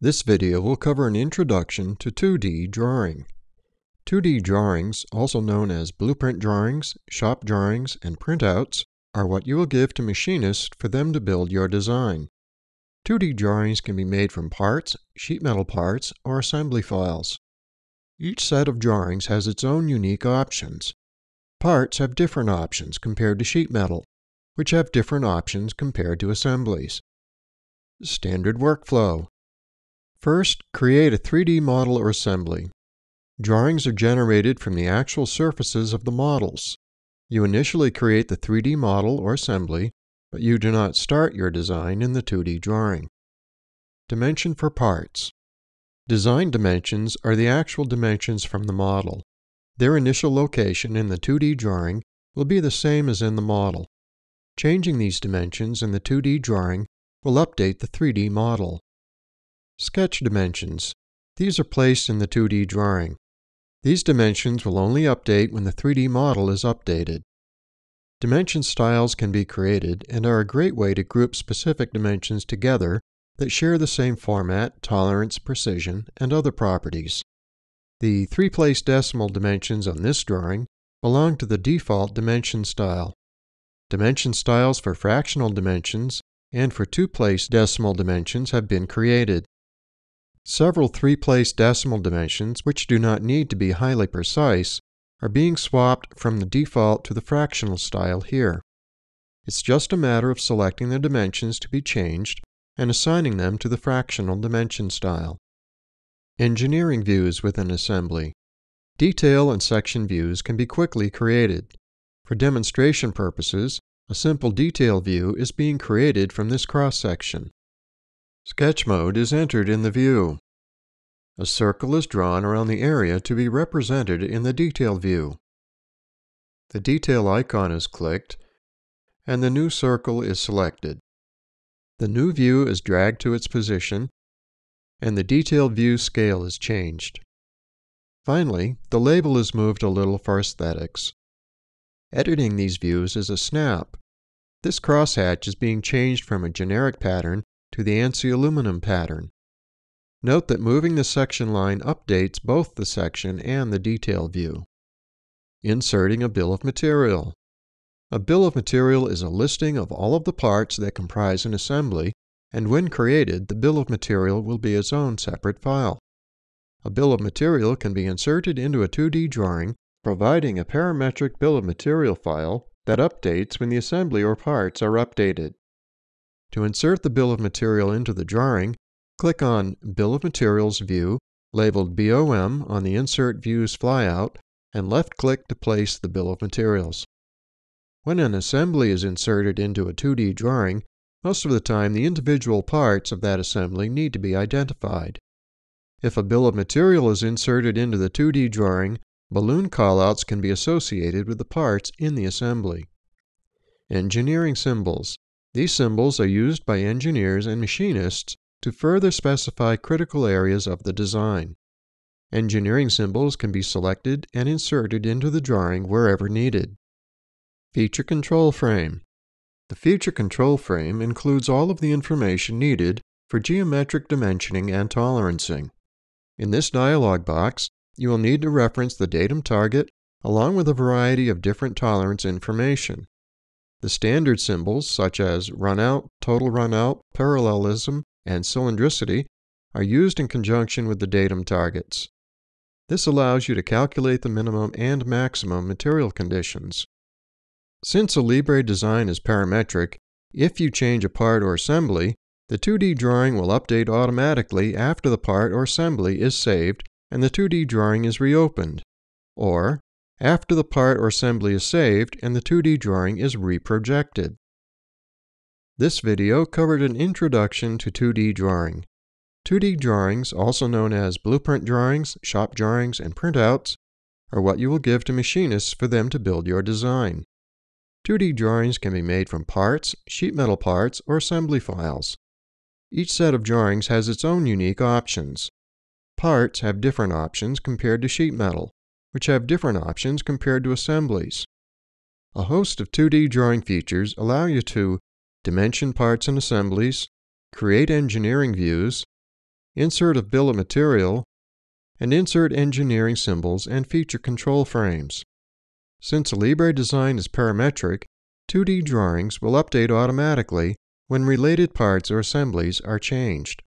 This video will cover an introduction to 2D drawing. 2D drawings, also known as blueprint drawings, shop drawings, and printouts, are what you will give to machinists for them to build your design. 2D drawings can be made from parts, sheet metal parts, or assembly files. Each set of drawings has its own unique options. Parts have different options compared to sheet metal, which have different options compared to assemblies. Standard workflow First, create a 3D model or assembly. Drawings are generated from the actual surfaces of the models. You initially create the 3D model or assembly, but you do not start your design in the 2D drawing. Dimension for parts. Design dimensions are the actual dimensions from the model. Their initial location in the 2D drawing will be the same as in the model. Changing these dimensions in the 2D drawing will update the 3D model. Sketch dimensions. These are placed in the 2D drawing. These dimensions will only update when the 3D model is updated. Dimension styles can be created and are a great way to group specific dimensions together that share the same format, tolerance, precision, and other properties. The three-place decimal dimensions on this drawing belong to the default dimension style. Dimension styles for fractional dimensions and for two-place decimal dimensions have been created. Several three-place decimal dimensions, which do not need to be highly precise, are being swapped from the default to the fractional style here. It's just a matter of selecting the dimensions to be changed and assigning them to the fractional dimension style. Engineering views within assembly. Detail and section views can be quickly created. For demonstration purposes, a simple detail view is being created from this cross-section. Sketch mode is entered in the view. A circle is drawn around the area to be represented in the detail view. The detail icon is clicked, and the new circle is selected. The new view is dragged to its position, and the detail view scale is changed. Finally, the label is moved a little for aesthetics. Editing these views is a snap. This crosshatch is being changed from a generic pattern to the ANSI aluminum pattern. Note that moving the section line updates both the section and the detail view. Inserting a bill of material. A bill of material is a listing of all of the parts that comprise an assembly, and when created, the bill of material will be its own separate file. A bill of material can be inserted into a 2D drawing, providing a parametric bill of material file that updates when the assembly or parts are updated. To insert the bill of material into the drawing, click on Bill of Materials view, labeled BOM on the Insert Views flyout, and left-click to place the bill of materials. When an assembly is inserted into a 2D drawing, most of the time the individual parts of that assembly need to be identified. If a bill of material is inserted into the 2D drawing, balloon callouts can be associated with the parts in the assembly. Engineering symbols. These symbols are used by engineers and machinists to further specify critical areas of the design. Engineering symbols can be selected and inserted into the drawing wherever needed. Feature Control Frame The Feature Control Frame includes all of the information needed for geometric dimensioning and tolerancing. In this dialog box, you will need to reference the datum target along with a variety of different tolerance information. The standard symbols, such as runout, total runout, parallelism, and cylindricity, are used in conjunction with the datum targets. This allows you to calculate the minimum and maximum material conditions. Since a Libre design is parametric, if you change a part or assembly, the 2D drawing will update automatically after the part or assembly is saved and the 2D drawing is reopened. Or, after the part or assembly is saved and the 2D drawing is reprojected. This video covered an introduction to 2D drawing. 2D drawings, also known as blueprint drawings, shop drawings, and printouts, are what you will give to machinists for them to build your design. 2D drawings can be made from parts, sheet metal parts, or assembly files. Each set of drawings has its own unique options. Parts have different options compared to sheet metal which have different options compared to assemblies. A host of 2D drawing features allow you to dimension parts and assemblies, create engineering views, insert a bill of material, and insert engineering symbols and feature control frames. Since Libre design is parametric, 2D drawings will update automatically when related parts or assemblies are changed.